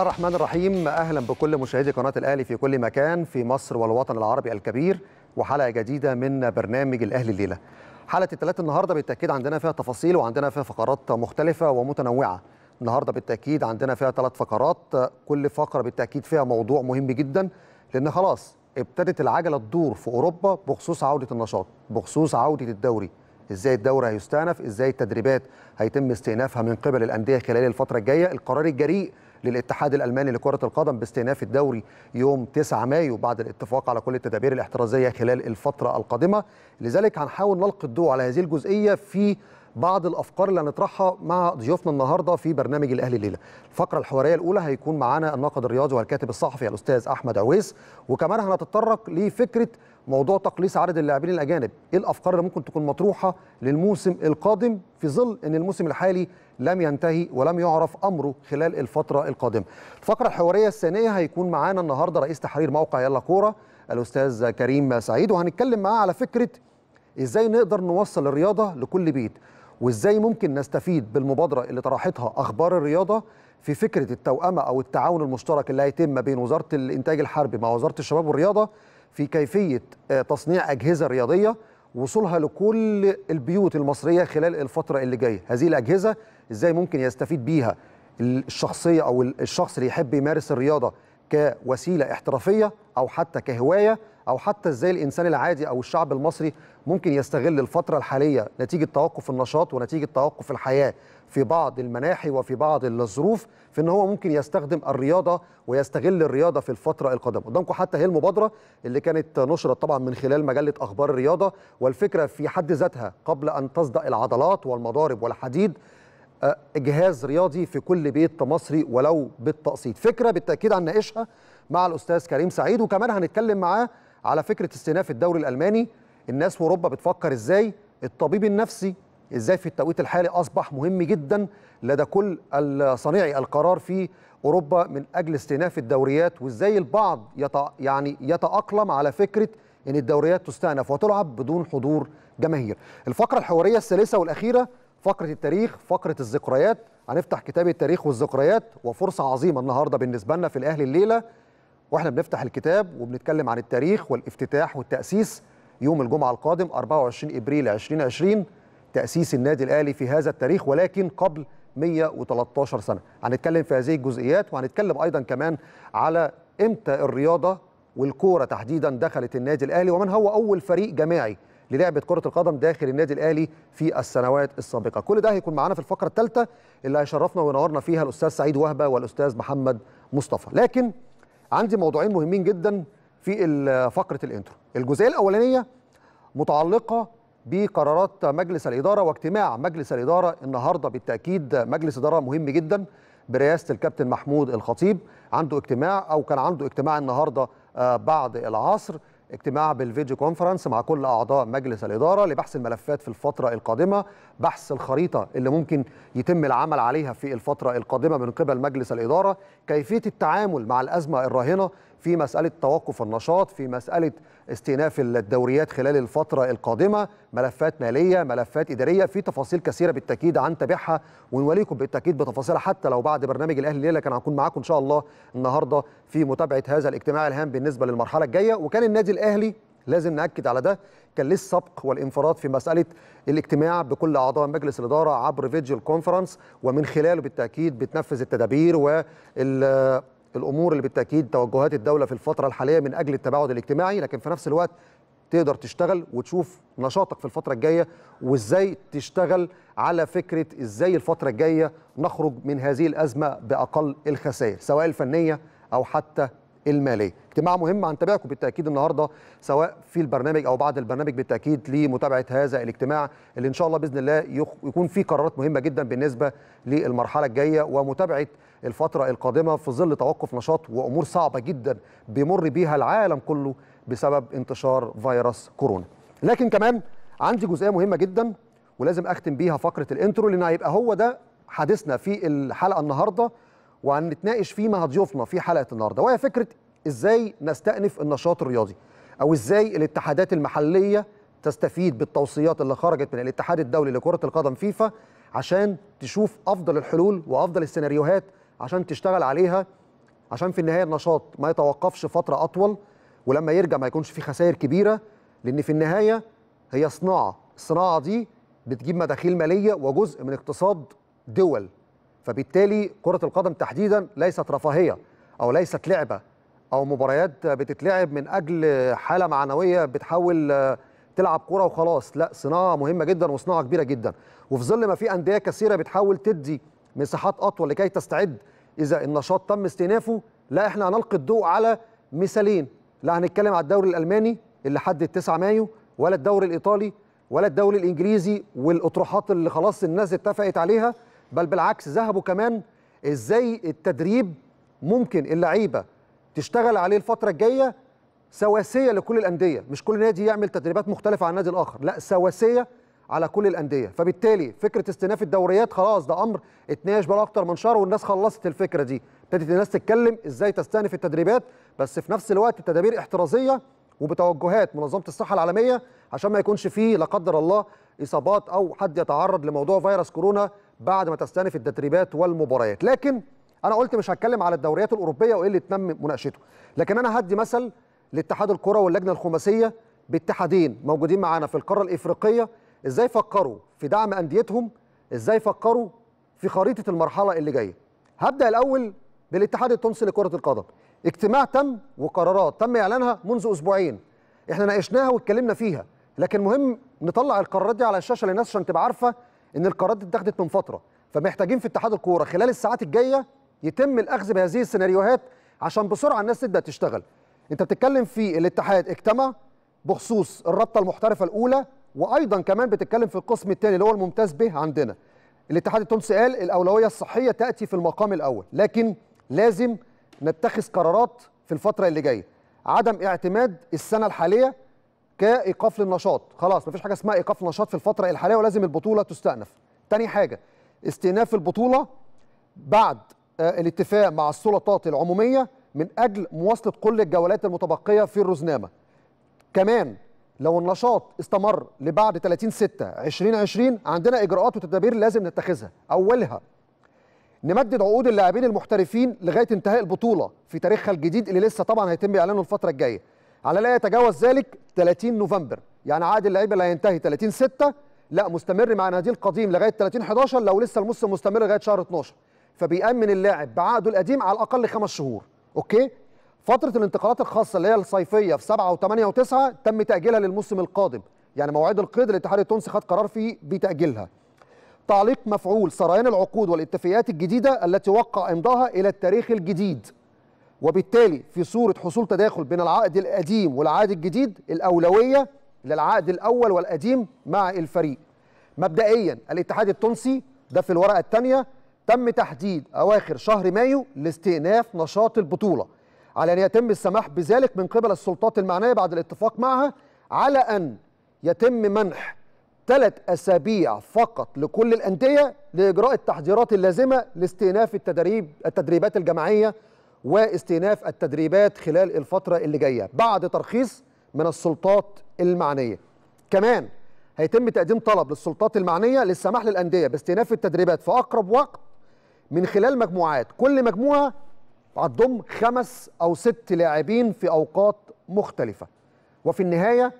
الرحمن الرحيم اهلا بكل مشاهدي قناه الاهلي في كل مكان في مصر والوطن العربي الكبير وحلقه جديده من برنامج الاهلي الليله حلقه الثلاث النهارده بالتاكيد عندنا فيها تفاصيل وعندنا فيها فقرات مختلفه ومتنوعه النهارده بالتاكيد عندنا فيها ثلاث فقرات كل فقره بالتاكيد فيها موضوع مهم جدا لان خلاص ابتدت العجله تدور في اوروبا بخصوص عوده النشاط بخصوص عوده الدوري ازاي الدوري هيستأنف ازاي التدريبات هيتم استئنافها من قبل الانديه خلال الفتره الجايه القرار الجريء للاتحاد الألماني لكرة القدم باستئناف الدوري يوم 9 مايو بعد الاتفاق على كل التدابير الاحترازية خلال الفترة القادمة لذلك هنحاول نلقي الضوء على هذه الجزئية في بعض الافكار اللي هنطرحها مع ضيوفنا النهارده في برنامج الاهلي الليله. الفقره الحواريه الاولى هيكون معانا الناقد الرياضي والكاتب الصحفي الاستاذ احمد عويس وكمان هنتطرق لفكره موضوع تقليص عدد اللاعبين الاجانب ايه الافكار اللي ممكن تكون مطروحه للموسم القادم في ظل ان الموسم الحالي لم ينتهي ولم يعرف امره خلال الفتره القادمه الفقره الحواريه الثانيه هيكون معانا النهارده رئيس تحرير موقع يلا كوره الاستاذ كريم سعيد وهنتكلم معاه على فكره ازاي نقدر نوصل الرياضه لكل بيت وازاي ممكن نستفيد بالمبادره اللي طرحتها اخبار الرياضه في فكره التوأمه او التعاون المشترك اللي هيتم بين وزاره الانتاج الحربي مع وزاره الشباب والرياضه في كيفيه آه، تصنيع اجهزه رياضيه وصولها لكل البيوت المصريه خلال الفتره اللي جايه هذه الاجهزه ازاي ممكن يستفيد بيها الشخصيه او الشخص اللي يحب يمارس الرياضه كوسيله احترافيه او حتى كهوايه او حتى ازاي الانسان العادي او الشعب المصري ممكن يستغل الفتره الحاليه نتيجه توقف النشاط ونتيجه توقف الحياه في بعض المناحي وفي بعض الظروف في ان هو ممكن يستخدم الرياضه ويستغل الرياضه في الفتره القادمه قدامكم حتى هي المبادره اللي كانت نشرت طبعا من خلال مجله اخبار الرياضه والفكره في حد ذاتها قبل ان تصدأ العضلات والمضارب والحديد آه، جهاز رياضي في كل بيت مصري ولو بالتقسيط فكره بالتاكيد هنناقشها مع الاستاذ كريم سعيد وكمان هنتكلم معاه على فكره استئناف الدوري الالماني الناس في اوروبا بتفكر ازاي الطبيب النفسي ازاي في التوقيت الحالي اصبح مهم جدا لدى كل صانعي القرار في اوروبا من اجل استئناف الدوريات وازاي البعض يتع... يعني يتاقلم على فكره ان الدوريات تستأنف وتلعب بدون حضور جماهير. الفقره الحواريه الثالثه والاخيره فقره التاريخ، فقره الذكريات، هنفتح كتاب التاريخ والذكريات وفرصه عظيمه النهارده بالنسبه لنا في الاهلي الليله واحنا بنفتح الكتاب وبنتكلم عن التاريخ والافتتاح والتأسيس يوم الجمعة القادم 24 إبريل 2020 تأسيس النادي الأهلي في هذا التاريخ ولكن قبل 113 سنة هنتكلم في هذه الجزئيات وهنتكلم أيضا كمان على إمتى الرياضة والكورة تحديدا دخلت النادي الأهلي ومن هو أول فريق جماعي للعبة كرة القدم داخل النادي الأهلي في السنوات السابقة كل ده هيكون معانا في الفقرة الثالثة اللي هيشرفنا وينورنا فيها الأستاذ سعيد وهبة والأستاذ محمد مصطفى لكن عندي موضوعين مهمين جدا في فقره الانترو الجزئيه الاولانيه متعلقه بقرارات مجلس الاداره واجتماع مجلس الاداره النهارده بالتاكيد مجلس اداره مهم جدا برئاسه الكابتن محمود الخطيب عنده اجتماع او كان عنده اجتماع النهارده آه، بعد العصر اجتماع بالفيديو كونفرنس مع كل اعضاء مجلس الاداره لبحث الملفات في الفتره القادمه بحث الخريطه اللي ممكن يتم العمل عليها في الفتره القادمه من قبل مجلس الاداره كيفيه التعامل مع الازمه الراهنه في مسألة توقف النشاط في مسألة استئناف الدوريات خلال الفترة القادمة ملفات مالية ملفات إدارية في تفاصيل كثيرة بالتأكيد هنتابعها ونوليكم بالتأكيد بتفاصيلها حتى لو بعد برنامج الأهلي الليلة كان هنكون معاكم إن شاء الله النهاردة في متابعة هذا الاجتماع الهام بالنسبة للمرحلة الجاية وكان النادي الأهلي لازم نأكد على ده كان ليه السبق والانفراد في مسألة الاجتماع بكل أعضاء مجلس الإدارة عبر فيديو كونفرنس ومن خلاله بالتأكيد بتنفذ التدابير وال الامور اللي بالتاكيد توجهات الدوله في الفتره الحاليه من اجل التباعد الاجتماعي لكن في نفس الوقت تقدر تشتغل وتشوف نشاطك في الفتره الجايه وازاي تشتغل على فكره ازاي الفتره الجايه نخرج من هذه الازمه باقل الخسائر سواء الفنيه او حتى الماليه اجتماع مهم هنتابعكم بالتاكيد النهارده سواء في البرنامج او بعد البرنامج بالتاكيد لمتابعه هذا الاجتماع اللي ان شاء الله باذن الله يكون فيه قرارات مهمه جدا بالنسبه للمرحله الجايه ومتابعه الفتره القادمه في ظل توقف نشاط وامور صعبه جدا بيمر بيها العالم كله بسبب انتشار فيروس كورونا. لكن كمان عندي جزئيه مهمه جدا ولازم اختم بيها فقره الانترو لان هيبقى هو ده حديثنا في الحلقه النهارده وهنتناقش فيه مع ضيوفنا في حلقه النهارده وهي فكره ازاي نستأنف النشاط الرياضي او ازاي الاتحادات المحليه تستفيد بالتوصيات اللي خرجت من الاتحاد الدولي لكره القدم فيفا عشان تشوف افضل الحلول وافضل السيناريوهات عشان تشتغل عليها عشان في النهايه النشاط ما يتوقفش فتره اطول ولما يرجع ما يكونش في خسائر كبيره لان في النهايه هي صناعه الصناعه دي بتجيب مداخيل ماليه وجزء من اقتصاد دول فبالتالي كره القدم تحديدا ليست رفاهيه او ليست لعبه او مباريات بتتلعب من اجل حاله معنويه بتحاول آه، تلعب كوره وخلاص لا صناعه مهمه جدا وصناعه كبيره جدا وفي ظل ما في انديه كثيره بتحاول تدي مساحات اطول لكي تستعد اذا النشاط تم استئنافه لا احنا هنلقي الضوء على مثالين لا هنتكلم على الدوري الالماني اللي حد 9 مايو ولا الدوري الايطالي ولا الدوري الانجليزي والاطروحات اللي خلاص الناس اتفقت عليها بل بالعكس ذهبوا كمان ازاي التدريب ممكن اللعيبه تشتغل عليه الفتره الجايه سواسيه لكل الانديه مش كل نادي يعمل تدريبات مختلفه عن النادي الاخر لا سواسيه على كل الانديه فبالتالي فكره استئناف الدوريات خلاص ده امر اتناقش بقى اكتر من شهر والناس خلصت الفكره دي ابتدت الناس تتكلم ازاي تستأنف التدريبات بس في نفس الوقت تدابير احترازيه وبتوجهات منظمه الصحه العالميه عشان ما يكونش فيه لا قدر الله اصابات او حد يتعرض لموضوع فيروس كورونا بعد ما تستأنف التدريبات والمباريات لكن انا قلت مش هتكلم على الدوريات الاوروبيه وايه اللي تم مناقشته لكن انا هدي مثل لاتحاد الكره واللجنه الخماسيه باتحادين موجودين معانا في القاره الافريقيه ازاي فكروا في دعم انديتهم ازاي فكروا في خريطه المرحله اللي جايه هبدا الاول بالاتحاد التونسي لكره القدم اجتماع تم وقرارات تم اعلانها منذ اسبوعين احنا ناقشناها واتكلمنا فيها لكن مهم نطلع القرارات دي على الشاشه للناس عشان تبقى عارفه ان القرارات دي اتاخدت من فتره فمحتاجين في اتحاد الكوره خلال الساعات الجايه يتم الاخذ بهذه السيناريوهات عشان بسرعه الناس تبدا تشتغل انت بتتكلم في الاتحاد اجتمع بخصوص الرابطه المحترفه الاولى وايضا كمان بتتكلم في القسم الثاني اللي هو الممتاز به عندنا الاتحاد التونسي قال الاولويه الصحيه تاتي في المقام الاول لكن لازم نتخذ قرارات في الفتره اللي جايه عدم اعتماد السنه الحاليه كايقاف للنشاط خلاص مفيش حاجه اسمها ايقاف نشاط في الفتره الحاليه ولازم البطوله تستأنف تاني حاجه استئناف البطوله بعد آه، الاتفاق مع السلطات العموميه من اجل مواصله كل الجولات المتبقيه في الرزنامه. كمان لو النشاط استمر لبعد 30 6 2020 عندنا اجراءات وتدابير لازم نتخذها، اولها نمدد عقود اللاعبين المحترفين لغايه انتهاء البطوله في تاريخها الجديد اللي لسه طبعا هيتم اعلانه الفتره الجايه. على لا يتجاوز ذلك 30 نوفمبر، يعني عقد اللعيبه اللي هينتهي 30 6 لا مستمر مع نادي القديم لغايه 30 11 لو لسه الموسم مستمر لغايه شهر 12. فبيأمن اللاعب بعقده القديم على الأقل خمس شهور أوكي فترة الانتقالات الخاصة اللي هي الصيفية في 7 و8 و9 تم تأجيلها للموسم القادم يعني مواعيد القيد الاتحاد التونسي خد قرار فيه بتأجيلها تعليق مفعول سريان العقود والاتفاقيات الجديدة التي وقع إمضاها إلى التاريخ الجديد وبالتالي في صورة حصول تداخل بين العقد القديم والعقد الجديد الأولوية للعقد الأول والقديم مع الفريق مبدئيا الاتحاد التونسي ده في الورقة الثانية تم تحديد أواخر شهر مايو لاستئناف نشاط البطولة على أن يتم السماح بذلك من قبل السلطات المعنية بعد الاتفاق معها على أن يتم منح ثلاث أسابيع فقط لكل الأندية لإجراء التحضيرات اللازمة لاستئناف التدريب التدريبات الجماعية واستئناف التدريبات خلال الفترة اللي جاية بعد ترخيص من السلطات المعنية كمان هيتم تقديم طلب للسلطات المعنية للسماح للأندية باستئناف التدريبات في أقرب وقت من خلال مجموعات كل مجموعه هتضم خمس او ست لاعبين في اوقات مختلفه وفي النهايه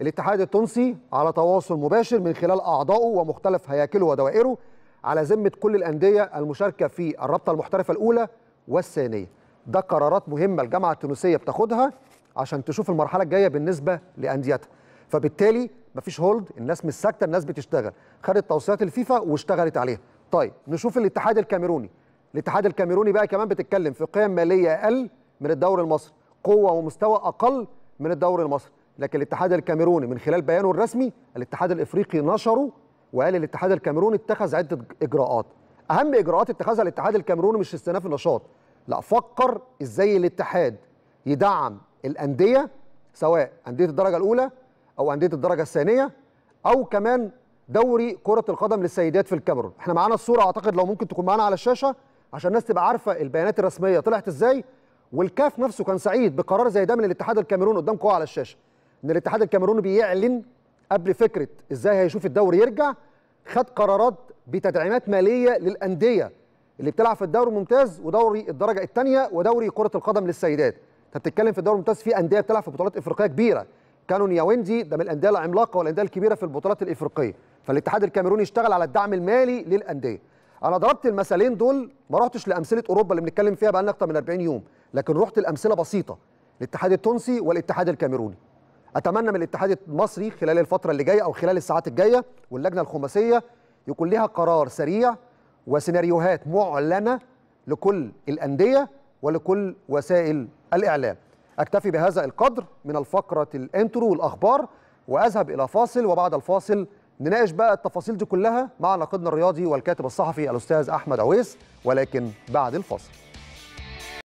الاتحاد التونسي على تواصل مباشر من خلال اعضائه ومختلف هياكله ودوائره على ذمه كل الانديه المشاركه في الرابطه المحترفه الاولى والثانيه ده قرارات مهمه الجامعه التونسيه بتاخدها عشان تشوف المرحله الجايه بالنسبه لانديتها فبالتالي مفيش هولد الناس مش ساكته الناس بتشتغل خدت توصيات الفيفا واشتغلت عليها طيب نشوف الاتحاد الكاميروني الاتحاد الكاميروني بقى كمان بتتكلم في قيم ماليه اقل من الدوري المصري قوه ومستوى اقل من الدوري المصري لكن الاتحاد الكاميروني من خلال بيانه الرسمي الاتحاد الافريقي نشره وقال الاتحاد الكاميروني اتخذ عده اجراءات اهم اجراءات اتخذها الاتحاد الكاميروني مش استئناف النشاط لا فكر ازاي الاتحاد يدعم الانديه سواء انديه الدرجه الاولى او انديه الدرجه الثانيه او كمان دوري كره القدم للسيدات في الكاميرون احنا معانا الصوره اعتقد لو ممكن تكون معانا على الشاشه عشان الناس تبقى عارفه البيانات الرسميه طلعت ازاي والكاف نفسه كان سعيد بقرار زي ده من الاتحاد الكاميروني قدامكم على الشاشه ان الاتحاد الكاميروني بيعلن قبل فكره ازاي هيشوف الدوري يرجع خد قرارات بتدعيمات ماليه للانديه اللي بتلعب في الدوري الممتاز ودوري الدرجه الثانيه ودوري كره القدم للسيدات انت بتتكلم في الدوري الممتاز في انديه بتلعب في بطولات افريقيه كبيره كانون ياوندي ده من الانديه العملاقه والانديه الكبيره في البطولات الافريقيه فالاتحاد الكاميروني اشتغل على الدعم المالي للانديه انا ضربت المثالين دول ما رحتش لامثله اوروبا اللي بنتكلم فيها بقى اكتر من 40 يوم لكن رحت لامثله بسيطه الاتحاد التونسي والاتحاد الكاميروني اتمنى من الاتحاد المصري خلال الفتره اللي جايه او خلال الساعات الجايه واللجنه الخماسيه يكون لها قرار سريع وسيناريوهات معلنه لكل الانديه ولكل وسائل الاعلام اكتفي بهذا القدر من الفقره الانترو والاخبار واذهب الى فاصل وبعد الفاصل نناقش بقى التفاصيل دي كلها مع ناقدنا الرياضي والكاتب الصحفي الاستاذ احمد عويس ولكن بعد الفاصل